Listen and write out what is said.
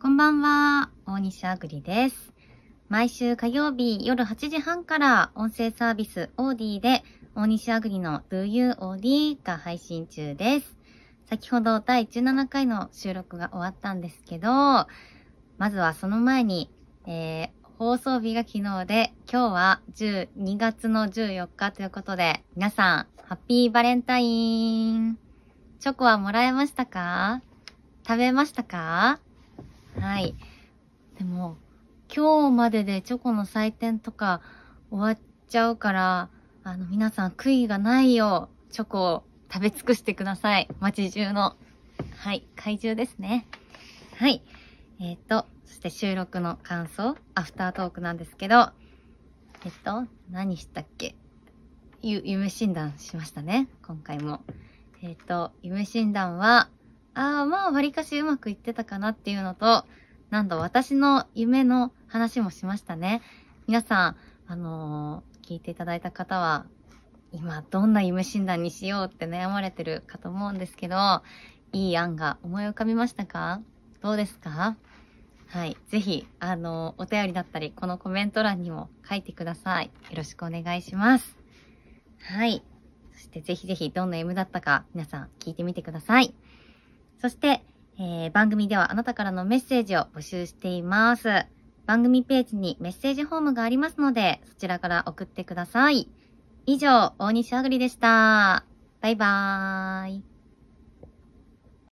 こんばんは、大西あぐりです。毎週火曜日夜8時半から音声サービスオーディで大西あぐりの Do You OD が配信中です。先ほど第17回の収録が終わったんですけど、まずはその前に、えー、放送日が昨日で、今日は12月の14日ということで、皆さん、ハッピーバレンタインチョコはもらえましたか食べましたかはい。でも、今日まででチョコの祭典とか終わっちゃうから、あの、皆さん悔いがないよう、チョコを食べ尽くしてください。街中の。はい。怪獣ですね。はい。えっ、ー、と、そして収録の感想、アフタートークなんですけど、えっと、何したっけゆ、夢診断しましたね。今回も。えっ、ー、と、夢診断は、ああ、まあ、わりかしうまくいってたかなっていうのと、なんと私の夢の話もしましたね。皆さん、あのー、聞いていただいた方は、今、どんな夢診断にしようって悩まれてるかと思うんですけど、いい案が思い浮かびましたかどうですかはい。ぜひ、あのー、お便りだったり、このコメント欄にも書いてください。よろしくお願いします。はい。そして、ぜひぜひ、どんな夢だったか、皆さん聞いてみてください。そして、えー、番組ではあなたからのメッセージを募集しています。番組ページにメッセージフォームがありますので、そちらから送ってください。以上、大西あぐりでした。バイバーイ。